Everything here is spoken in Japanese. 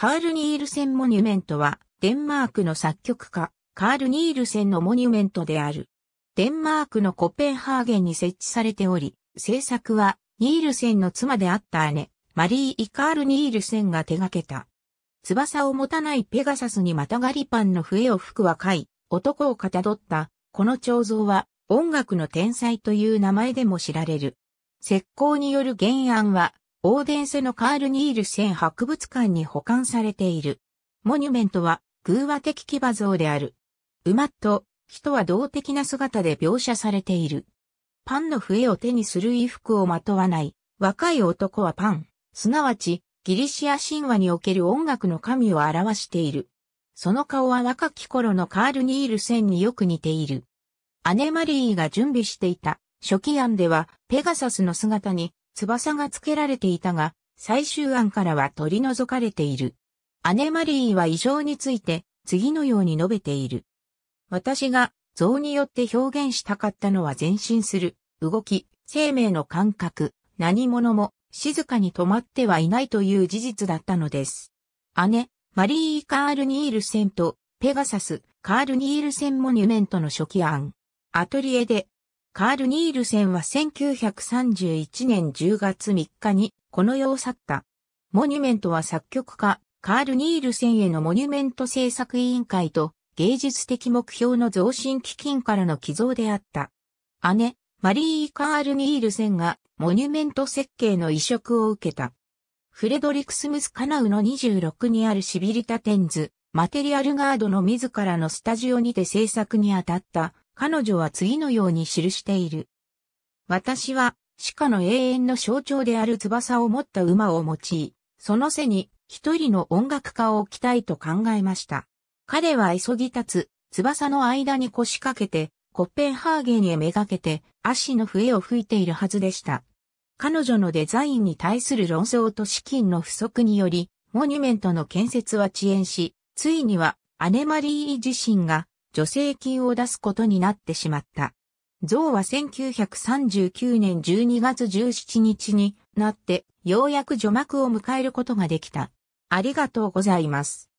カール・ニールセンモニュメントは、デンマークの作曲家、カール・ニールセンのモニュメントである。デンマークのコペンハーゲンに設置されており、制作は、ニールセンの妻であった姉、マリー・イ・カール・ニールセンが手掛けた。翼を持たないペガサスにまたがりパンの笛を吹く若い男をかたどった、この彫像は、音楽の天才という名前でも知られる。石膏による原案は、オーデンセのカール・ニールセン博物館に保管されている。モニュメントは偶話的騎馬像である。馬と人は動的な姿で描写されている。パンの笛を手にする衣服をまとわない若い男はパン、すなわちギリシア神話における音楽の神を表している。その顔は若き頃のカール・ニールセンによく似ている。姉マリーが準備していた初期案ではペガサスの姿に翼が付けられていたが、最終案からは取り除かれている。姉マリーは異常について次のように述べている。私が像によって表現したかったのは前進する、動き、生命の感覚、何者も静かに止まってはいないという事実だったのです。姉、マリー・カール・ニールセンと、ペガサス、カール・ニールセンモニュメントの初期案。アトリエでカール・ニールセンは1931年10月3日にこの世を去った。モニュメントは作曲家、カール・ニールセンへのモニュメント制作委員会と芸術的目標の増進基金からの寄贈であった。姉、マリー・カール・ニールセンがモニュメント設計の移植を受けた。フレドリクス・ムスカナウの26にあるシビリタ・テンズ、マテリアルガードの自らのスタジオにて制作に当たった彼女は次のように記している。私は、鹿の永遠の象徴である翼を持った馬を用い、その背に一人の音楽家を置きたいと考えました。彼は急ぎ立つ、翼の間に腰掛けて、コッペンハーゲンへめがけて、足の笛を吹いているはずでした。彼女のデザインに対する論争と資金の不足により、モニュメントの建設は遅延し、ついには、アネマリー自身が助成金を出すことになってしまった。像は1939年12月17日になって、ようやく除幕を迎えることができた。ありがとうございます。